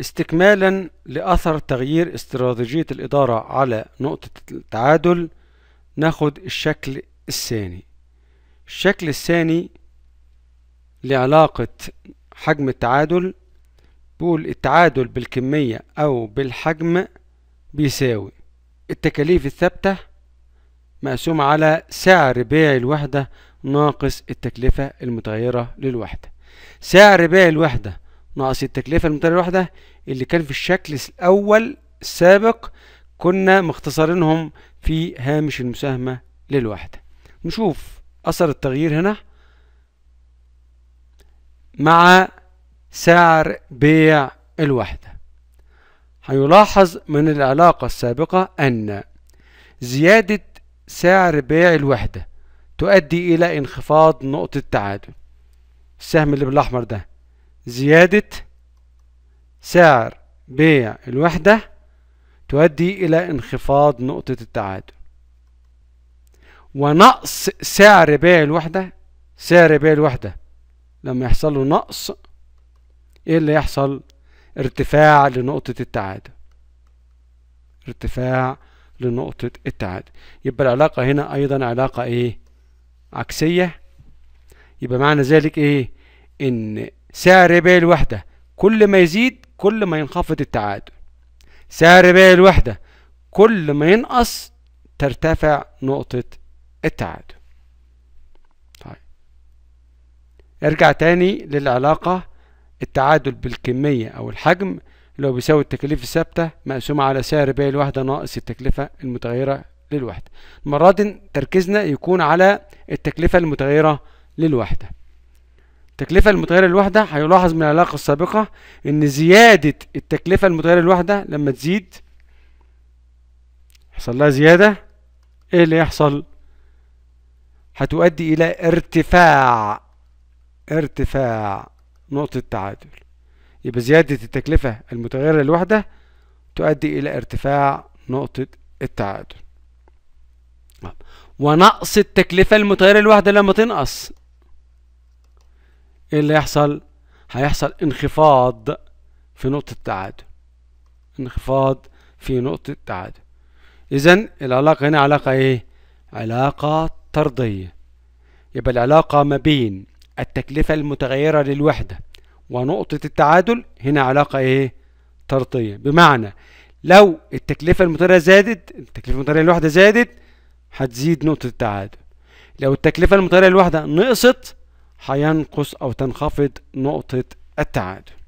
استكمالا لأثر تغيير استراتيجية الإدارة على نقطة التعادل ناخد الشكل الثاني الشكل الثاني لعلاقة حجم التعادل بقول التعادل بالكمية أو بالحجم بيساوي التكاليف الثابتة مقسومة على سعر بيع الوحدة ناقص التكلفة المتغيرة للوحدة سعر بيع الوحدة ناقص التكلفة المتر الواحدة اللي كان في الشكل الأول السابق كنا مختصرينهم في هامش المساهمة للوحدة نشوف أثر التغيير هنا مع سعر بيع الوحدة هيلاحظ من العلاقة السابقة أن زيادة سعر بيع الوحدة تؤدي إلى انخفاض نقطة التعادل السهم اللي بالأحمر ده زيادة سعر بيع الوحدة تؤدي إلى انخفاض نقطة التعادل ونقص سعر بيع الوحدة سعر بيع الوحدة لما يحصل له نقص إيه اللي يحصل؟ ارتفاع لنقطة التعادل ارتفاع لنقطة التعادل يبقى العلاقة هنا أيضا علاقة إيه؟ عكسية يبقى معنى ذلك إيه؟ إن سعر بيع الوحدة كل ما يزيد كل ما ينخفض التعادل سعر بيع الوحدة كل ما ينقص ترتفع نقطة التعادل طيب ارجع تاني للعلاقة التعادل بالكمية أو الحجم اللي هو بيساوي التكاليف الثابتة مقسومة على سعر بيع الوحدة ناقص التكلفة المتغيرة للوحدة المرة دي تركيزنا يكون على التكلفة المتغيرة للوحدة التكلفة المتغيرة الواحدة هيلاحظ من العلاقة السابقة إن زيادة التكلفة المتغيرة الواحدة لما تزيد يحصل لها زيادة إيه اللي يحصل؟ هتؤدي إلى ارتفاع ارتفاع نقطة التعادل يبقى زيادة التكلفة المتغيرة الواحدة تؤدي إلى ارتفاع نقطة التعادل طيب. ونقص التكلفة المتغيرة الواحدة لما تنقص ايه اللي هيحصل هيحصل انخفاض في نقطة التعادل انخفاض في نقطة التعادل اذا العلاقة هنا علاقة ايه علاقة طردية يبقى العلاقة ما بين التكلفة المتغيرة للوحدة ونقطة التعادل هنا علاقة ايه طردية بمعنى لو التكلفة المتغيرة زادت التكلفة المتغيرة للوحدة زادت هتزيد نقطة التعادل لو التكلفة المتغيرة للوحدة نقصت هينقص أو تنخفض نقطة التعادل